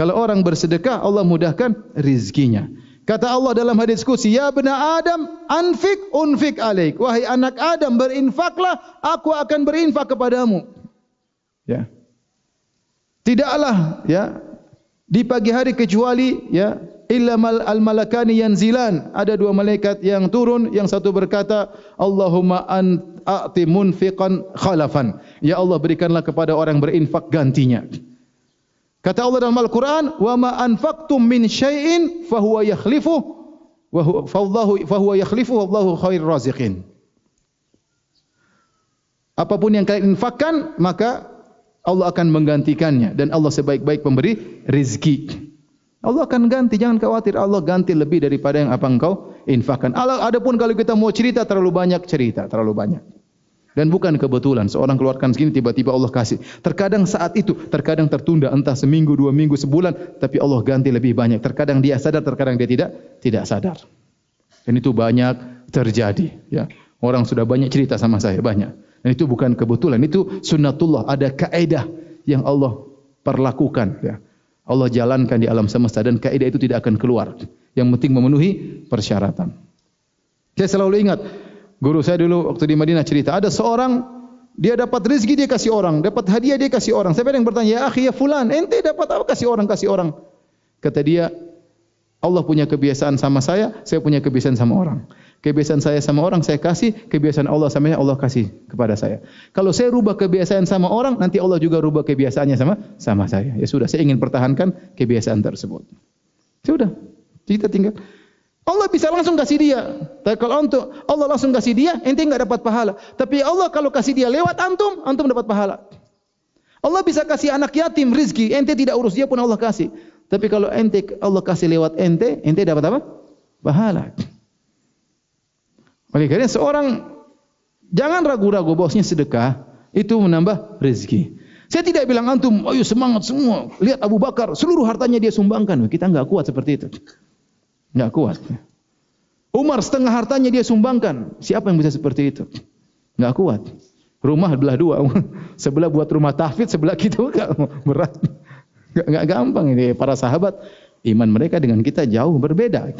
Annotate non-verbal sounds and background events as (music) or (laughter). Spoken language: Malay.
Kalau orang bersedekah, Allah mudahkan rizkinya. Kata Allah dalam hadis kursi, Ya benar Adam, anfik unfik alaik. Wahai anak Adam, berinfaklah, aku akan berinfak kepadamu. Ya. Tidaklah ya di pagi hari kecuali ya illa mal al malakani yanzilan ada dua malaikat yang turun yang satu berkata Allahumma an munfiqan khalafan ya Allah berikanlah kepada orang berinfak gantinya Kata Allah dalam Al-Quran, "Wa ma anfaqtum min shayin, fahu huwa yakhlifu wa fa Allahu fa huwa yakhlifu Allahu khairur raziqin." Apapun yang kalian infakkan, maka Allah akan menggantikannya dan Allah sebaik-baik pemberi rezeki. Allah akan ganti, jangan khawatir Allah ganti lebih daripada yang apa engkau infakkan. Adapun kalau kita mau cerita terlalu banyak cerita, terlalu banyak. Dan bukan kebetulan seorang keluarkan segini tiba-tiba Allah kasih. Terkadang saat itu, terkadang tertunda entah seminggu, dua minggu, sebulan, tapi Allah ganti lebih banyak. Terkadang dia sadar, terkadang dia tidak tidak sadar. Dan itu banyak terjadi. Ya. Orang sudah banyak cerita sama saya banyak. Dan itu bukan kebetulan, itu sunnatullah. Ada kaedah yang Allah perlakukan. Ya. Allah jalankan di alam semesta dan kaedah itu tidak akan keluar. Yang penting memenuhi persyaratan. Saya selalu ingat, Guru saya dulu waktu di Madinah cerita, ada seorang dia dapat rezeki dia kasih orang, dapat hadiah dia kasih orang. Siapa yang bertanya, "Ya akhi, ya fulan, ente dapat apa kasih orang, kasih orang?" Kata dia, "Allah punya kebiasaan sama saya, saya punya kebiasaan sama orang. Kebiasaan saya sama orang saya kasih, kebiasaan Allah sama samanya Allah kasih kepada saya. Kalau saya rubah kebiasaan sama orang, nanti Allah juga rubah kebiasaannya sama sama saya." Ya sudah, saya ingin pertahankan kebiasaan tersebut. Sudah. Kita tinggal Allah bisa langsung kasih dia. Tapi kalau untuk Allah langsung kasih dia, ente nggak dapat pahala. Tapi Allah kalau kasih dia lewat antum, antum dapat pahala. Allah bisa kasih anak yatim rizki, ente tidak urus dia pun Allah kasih. Tapi kalau ente Allah kasih lewat ente, ente dapat apa? Pahala. Oleh karena seorang jangan ragu-ragu bosnya sedekah itu menambah rezeki. Saya tidak bilang antum, ayo semangat semua. Lihat Abu Bakar, seluruh hartanya dia sumbangkan. Kita nggak kuat seperti itu. Nggak kuat. Umar setengah hartanya dia sumbangkan. Siapa yang bisa seperti itu? Enggak kuat. Rumah belah dua. (laughs) sebelah buat rumah tahfidz, sebelah gitu (laughs) enggak berat. Enggak gampang ini para sahabat. Iman mereka dengan kita jauh berbeda.